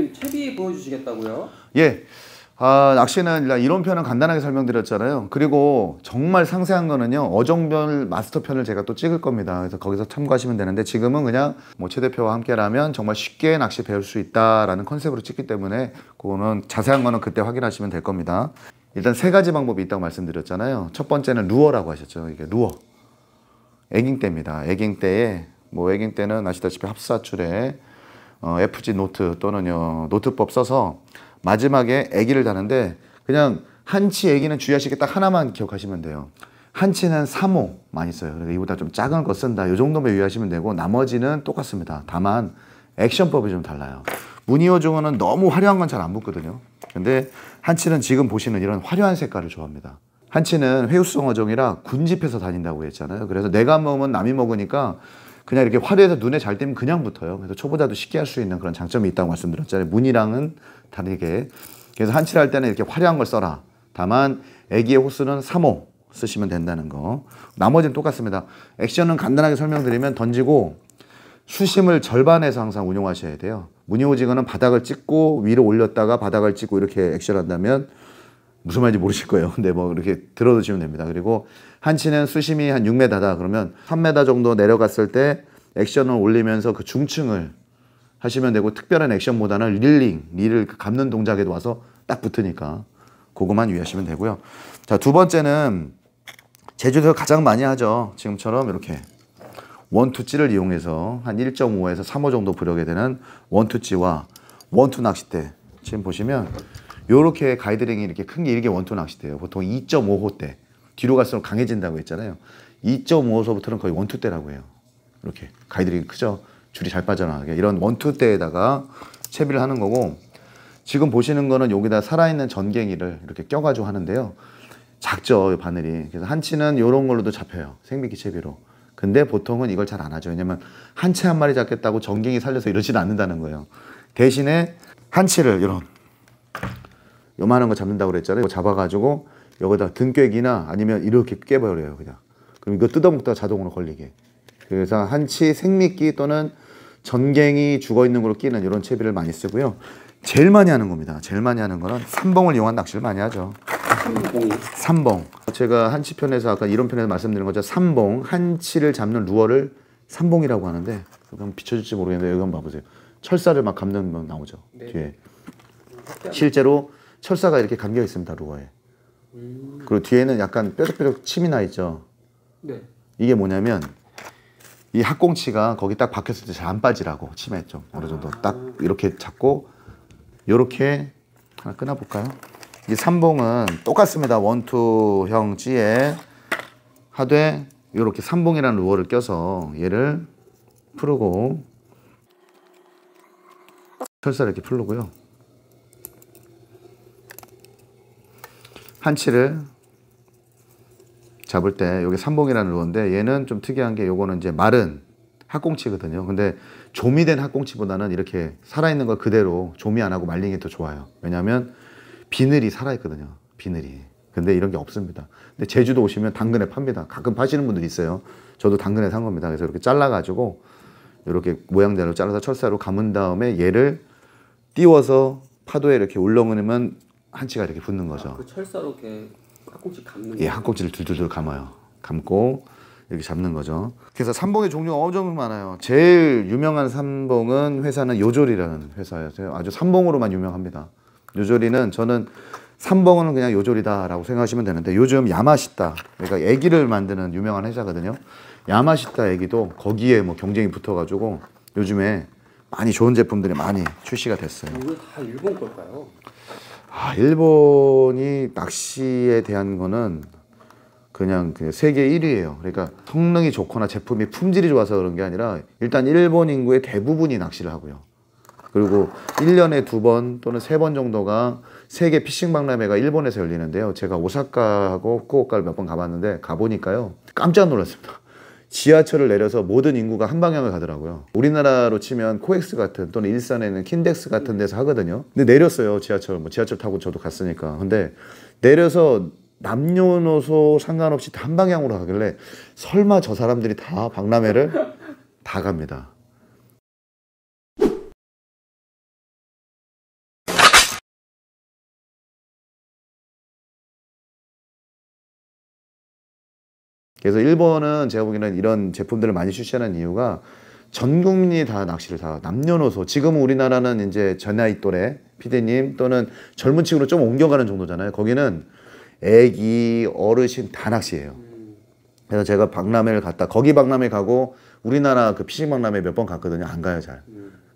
선생님 채비 보여주시겠다고요? 예. 아, 낚시는 이론 편은 간단하게 설명드렸잖아요. 그리고 정말 상세한 거는요, 어정별 마스터편을 제가 또 찍을 겁니다. 그래서 거기서 참고하시면 되는데, 지금은 그냥 뭐최 대표와 함께라면 정말 쉽게 낚시 배울 수 있다라는 컨셉으로 찍기 때문에, 그거는 자세한 거는 그때 확인하시면 될 겁니다. 일단 세 가지 방법이 있다고 말씀드렸잖아요. 첫 번째는 루어라고 하셨죠. 이게 루어. 애깅 때입니다. 애깅 때에, 뭐 애깅 때는 아시다시피 합사출에 어, FG 노트 또는요 어, 노트법 써서 마지막에 애기를 다는데 그냥 한치 애기는 주의하시게 딱 하나만 기억하시면 돼요. 한치는 3호 많이 써요. 그러니까 이보다 좀 작은 거 쓴다. 이 정도만 유의하시면 되고 나머지는 똑같습니다. 다만 액션법이 좀 달라요. 무늬어 종어는 너무 화려한 건 잘 안 붙거든요. 근데 한치는 지금 보시는 이런 화려한 색깔을 좋아합니다. 한치는 회우성 어종이라 군집해서 다닌다고 했잖아요. 그래서 내가 먹으면 남이 먹으니까 그냥 이렇게 화려해서 눈에 잘 띄면 그냥 붙어요. 그래서 초보자도 쉽게 할 수 있는 그런 장점이 있다고 말씀드렸잖아요. 무늬랑은 다르게. 그래서 한치를할 때는 이렇게 화려한 걸 써라. 다만 애기의 호수는 3호 쓰시면 된다는 거. 나머지는 똑같습니다. 액션은 간단하게 설명드리면 던지고 수심을 절반에서 항상 운용하셔야 돼요. 무늬 오징어는 바닥을 찍고 위로 올렸다가 바닥을 찍고 이렇게 액션한다면 무슨 말인지 모르실 거예요. 근데 뭐 이렇게 들어두시면 됩니다. 그리고 한치는 수심이 한 6m다 그러면 3m 정도 내려갔을 때 액션을 올리면서 그 중층을 하시면 되고 특별한 액션보다는 릴링, 릴을 그 감는 동작에 도 와서 딱 붙으니까 그것만 유의하시면 되고요. 자, 두 번째는 제주도에서 가장 많이 하죠. 지금처럼 이렇게 원투찌를 이용해서 한 1.5에서 3호 정도 부력에 되는 원투찌와 원투 낚싯대 지금 보시면 요렇게 가이드링이 이렇게 큰게 1개 원투 낚시대예요. 보통 2.5호 때. 뒤로 갈수록 강해진다고 했잖아요. 2.5호서부터는 거의 원투 때라고 해요. 이렇게 가이드링이 크죠. 줄이 잘 빠져나가게. 이런 원투 때에다가 채비를 하는 거고 지금 보시는 거는 여기다 살아있는 전갱이를 이렇게 껴가지고 하는데요. 작죠, 바늘이. 그래서 한치는 이런 걸로도 잡혀요. 생비기 채비로. 근데 보통은 이걸 잘 안 하죠. 왜냐면 한치 한 마리 잡겠다고 전갱이 살려서 이러진 않는다는 거예요. 대신에 한치를 이런 요만한 거 잡는다고 그랬잖아요. 잡아가지고 여기다 등깨기나 아니면 이렇게 깨버려요 그냥. 그럼 이거 뜯어먹다가 자동으로 걸리게. 그래서 한치 생미끼 또는 전갱이 죽어있는 걸로 끼는 이런 채비를 많이 쓰고요. 제일 많이 하는 겁니다. 제일 많이 하는 거는 삼봉을 이용한 낚시를 많이 하죠. 삼봉. 삼봉. 제가 한치 편에서 아까 이런 편에서 말씀드린 거죠. 삼봉, 한치를 잡는 루어를 삼봉이라고 하는데 그럼 비춰질지 모르겠는데 여기 한번 봐보세요. 철사를 막 감는 막 나오죠. 네. 뒤에. 실제로 철사가 이렇게 감겨 있습니다 루어에. 그리고 뒤에는 약간 뾰족뾰족 침이 나 있죠. 네. 이게 뭐냐면 이 학꽁치가 거기 딱 박혔을 때 잘 안 빠지라고 침에 좀 어느 정도 아. 딱 이렇게 잡고 이렇게 하나 끊어 볼까요? 이 삼봉은 똑같습니다. 원투형 찌에 하되 이렇게 삼봉이라는 루어를 껴서 얘를 풀고 철사를 이렇게 풀고요. 한치를 잡을 때 여기 삼봉이라는 루어인데 얘는 좀 특이한 게 요거는 이제 마른 학꽁치거든요. 근데 조미된 학꽁치보다는 이렇게 살아있는 걸 그대로 조미 안 하고 말린 게 더 좋아요. 왜냐하면 비늘이 살아있거든요. 비늘이. 근데 이런 게 없습니다. 근데 제주도 오시면 당근에 팝니다. 가끔 파시는 분들 있어요. 저도 당근에 산 겁니다. 그래서 이렇게 잘라가지고 이렇게 모양대로 잘라서 철사로 감은 다음에 얘를 띄워서 파도에 이렇게 울렁거리면 한치가 이렇게 붙는 거죠. 아, 그 철사로 이렇게 한 꼭지 감는 예, 한 꼭지를 둘둘둘 감아요. 감고 이렇게 잡는 거죠. 그래서 삼봉의 종류가 엄청 많아요. 제일 유명한 삼봉은 회사는 요조리라는 회사였어요. 아주 삼봉으로만 유명합니다. 요조리는 저는 삼봉은 그냥 요조리다라고 생각하시면 되는데 요즘 야마시타 그러니까 애기를 만드는 유명한 회사거든요. 야마시타 애기도 거기에 뭐 경쟁이 붙어가지고 요즘에 많이 좋은 제품들이 많이 출시가 됐어요. 이거 다 일본 걸까요? 아, 일본이 낚시에 대한 거는 그냥 그 세계 1위예요. 그러니까 성능이 좋거나 제품이 품질이 좋아서 그런 게 아니라 일단 일본 인구의 대부분이 낚시를 하고요. 그리고 1년에 두 번 또는 세 번 정도가 세계 피싱 박람회가 일본에서 열리는데요. 제가 오사카하고 후쿠오카를 몇 번 가봤는데 가보니까요. 깜짝 놀랐습니다. 지하철을 내려서 모든 인구가 한 방향을 가더라고요. 우리나라로 치면 코엑스 같은 또는 일산에는 킨덱스 같은 데서 하거든요. 근데 내렸어요 지하철 뭐 지하철 타고 저도 갔으니까. 근데 내려서 남녀노소 상관없이 다 한 방향으로 가길래 설마 저 사람들이 다 박람회를 다 갑니다. 그래서 일본은 제가 보기에는 이런 제품들을 많이 출시하는 이유가 전 국민이 다 낚시를 다 남녀노소 지금 우리나라는 이제 전야이 또래 피디님 또는 젊은 친구로좀 옮겨가는 정도잖아요 거기는 애기 어르신 다 낚시예요 그래서 제가 박람회를 갔다 거기 박람회 가고 우리나라 그 피싱 박람회 몇 번 갔거든요 안 가요 잘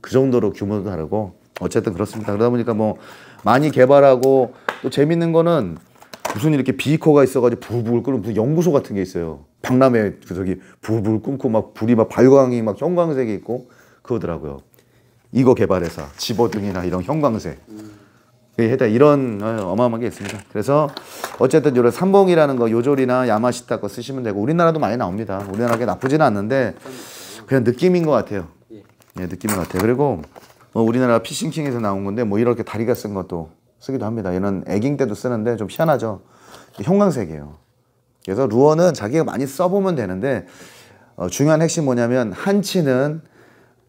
그 정도로 규모도 다르고 어쨌든 그렇습니다 그러다 보니까 뭐 많이 개발하고 또 재밌는 거는 무슨 이렇게 비커가 있어가지고 부부불 끓는 무슨 연구소 같은 게 있어요. 박람회 그 저기 부부불 끊고 막 불이 막 발광이 막 형광색이 있고 그러더라고요. 이거 개발해서 집어등이나 이런 형광색. 해단 이런 어, 어마어마한게 있습니다. 그래서 어쨌든 요런 삼봉이라는 거요절이나 야마시타 거 쓰시면 되고 우리나라도 많이 나옵니다. 우리나라가 나쁘진 않는데 그냥 느낌인 것 같아요. 예. 예, 느낌인 것 같아요. 그리고 뭐 우리나라 피싱킹에서 나온 건데 뭐 이렇게 다리가 쓴 것도 쓰기도 합니다. 이런 애깅 때도 쓰는데 좀 희한하죠. 형광색이에요. 그래서 루어는 자기가 많이 써보면 되는데 어, 중요한 핵심 뭐냐면 한치는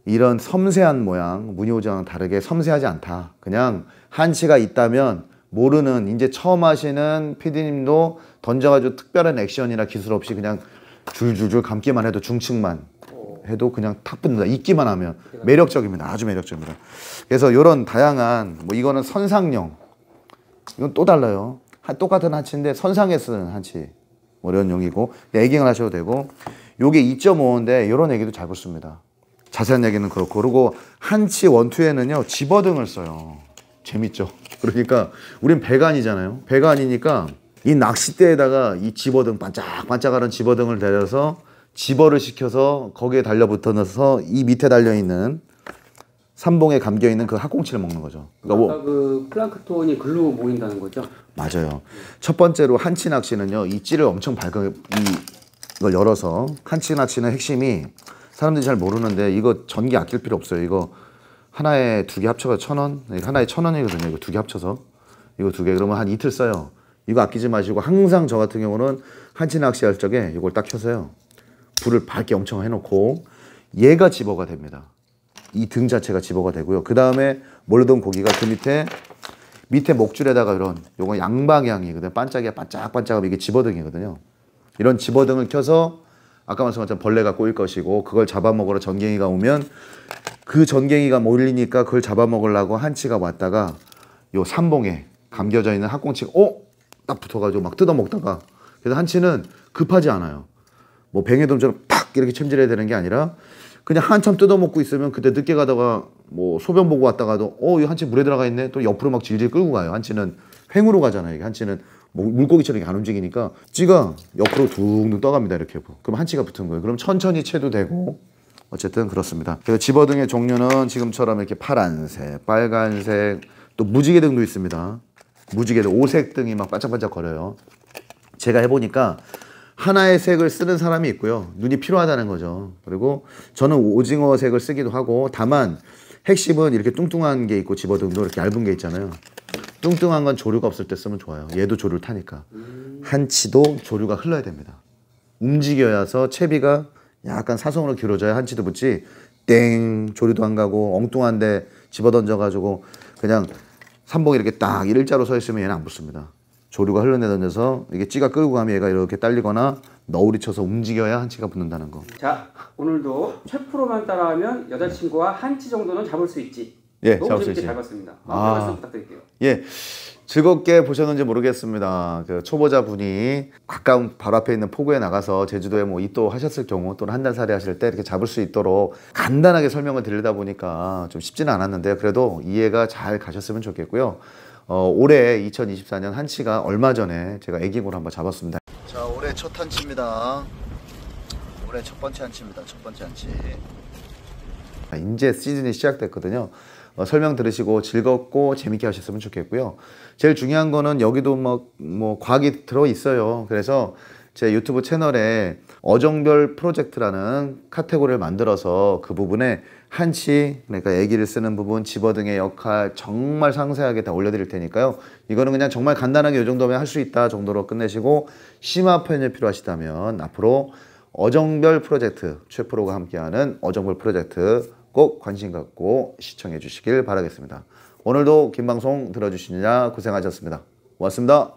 이런 섬세한 모양 무늬호주 다르게 섬세하지 않다. 그냥 한치가 있다면 모르는 이제 처음 하시는 피디님도 던져가지고 특별한 액션이나 기술 없이 그냥 줄줄줄 감기만 해도 중층만 해도 그냥 탁 붙는다. 있기만 하면 매력적입니다. 아주 매력적입니다. 그래서 이런 다양한 뭐 이거는 선상용 이건 또 달라요. 똑같은 한치인데 선상에 쓰는 한치. 뭐 이런 용이고 애깅을 네, 하셔도 되고 요게 2.5인데 이런 얘기도 잘 붙습니다. 자세한 얘기는 그렇고 그리고 한치 원투에는요 집어등을 써요. 재밌죠? 그러니까 우린 배가 아니잖아요. 배가 아니니까 이 낚싯대에다가 이 집어등 반짝반짝하는 집어등을 내려서 집어를 시켜서 거기에 달려붙어서 이 밑에 달려있는 삼봉에 감겨 있는 그학공치를 먹는 거죠. 그러니까 아까 뭐 그 플랑크톤이 글로 모인다는 거죠? 맞아요. 첫 번째로 한치 낚시는요. 이 찌를 엄청 밝게 이걸 열어서 한치 낚시는 핵심이 사람들이 잘 모르는데 이거 전기 아낄 필요 없어요. 이거 하나에 두 개 합쳐가 천 원, 하나에 천 원이거든요. 이거 두 개 합쳐서 이거 두 개 그러면 한 이틀 써요. 이거 아끼지 마시고 항상 저 같은 경우는 한치 낚시할 적에 이걸 딱 켜서요. 불을 밝게 엄청 해놓고 얘가 집어가 됩니다. 이등 자체가 집어가 되고요. 그 다음에 몰려던 고기가 그 밑에 밑에 목줄에다가 이런 요건 양방향이거든요. 반짝이야 반짝반짝하면 이게 집어등이거든요. 이런 집어등을 켜서 아까 말씀하셨던 벌레가 꼬일 것이고 그걸 잡아먹으러 전갱이가 오면 그 전갱이가 몰리니까 그걸 잡아먹으려고 한치가 왔다가 요삼봉에 감겨져 있는 학꽁치가 어? 딱 붙어가지고 막 뜯어먹다가 그래서 한치는 급하지 않아요. 뭐 뱅에돔처럼 팍 이렇게 챔질해야 되는 게 아니라 그냥 한참 뜯어먹고 있으면 그때 늦게 가다가 뭐 소변 보고 왔다가도 어, 이 한치 물에 들어가 있네. 또 옆으로 막 질질 끌고 가요. 한치는 횡으로 가잖아요. 한치는 뭐 물고기처럼 안 움직이니까 찌가 옆으로 둥둥 떠갑니다. 이렇게 해보. 그럼 한치가 붙은 거예요. 그럼 천천히 채도 되고 어쨌든 그렇습니다. 그래서 집어등의 종류는 지금처럼 이렇게 파란색, 빨간색, 또 무지개 등도 있습니다. 무지개 등, 오색 등이 막 반짝반짝 거려요. 제가 해보니까 하나의 색을 쓰는 사람이 있고요. 눈이 필요하다는 거죠. 그리고 저는 오징어 색을 쓰기도 하고 다만 핵심은 이렇게 뚱뚱한 게 있고 집어등도 이렇게 얇은 게 있잖아요. 뚱뚱한 건 조류가 없을 때 쓰면 좋아요. 얘도 조류를 타니까. 한치도 조류가 흘러야 됩니다. 움직여야서 채비가 약간 사성으로 길어져야 한치도 붙지 땡 조류도 안 가고 엉뚱한데 집어던져가지고 그냥 삼봉 이렇게 딱 일자로 서 있으면 얘는 안 붙습니다. 조류가 흘러내던져서 이게 찌가 끌고 가면 얘가 이렇게 딸리거나 너울이 쳐서 움직여야 한치가 붙는다는 거. 자, 오늘도 최프로만 따라하면 여자친구와 한치 정도는 잡을 수 있지. 예, 너무 재밌게 잘 봤습니다. 아, 부탁드릴게요. 예, 즐겁게 보셨는지 모르겠습니다. 그 초보자 분이 가까운 바로 앞에 있는 포구에 나가서 제주도에 뭐 입도 하셨을 경우 또는 한 달 살이 하실 때 이렇게 잡을 수 있도록 간단하게 설명을 드리다 보니까 좀 쉽지는 않았는데 그래도 이해가 잘 가셨으면 좋겠고요. 어, 올해 2024년 한치가 얼마 전에 제가 애기고를 한번 잡았습니다. 자, 올해 첫 한치입니다. 올해 첫 번째 한치입니다. 첫 번째 한치. 아, 이제 시즌이 시작됐거든요. 어, 설명 들으시고 즐겁고 재밌게 하셨으면 좋겠고요. 제일 중요한 거는 여기도 막, 뭐, 과학이 들어 있어요. 그래서 제 유튜브 채널에 어정별 프로젝트라는 카테고리를 만들어서 그 부분에 한치 그러니까 애기를 쓰는 부분 집어 등의 역할 정말 상세하게 다 올려드릴 테니까요 이거는 그냥 정말 간단하게 요 정도면 할 수 있다 정도로 끝내시고 심화 표현이 필요하시다면 앞으로 어정별 프로젝트 최프로가 함께하는 어정별 프로젝트 꼭 관심 갖고 시청해 주시길 바라겠습니다 오늘도 긴 방송 들어주시느라 고생하셨습니다 고맙습니다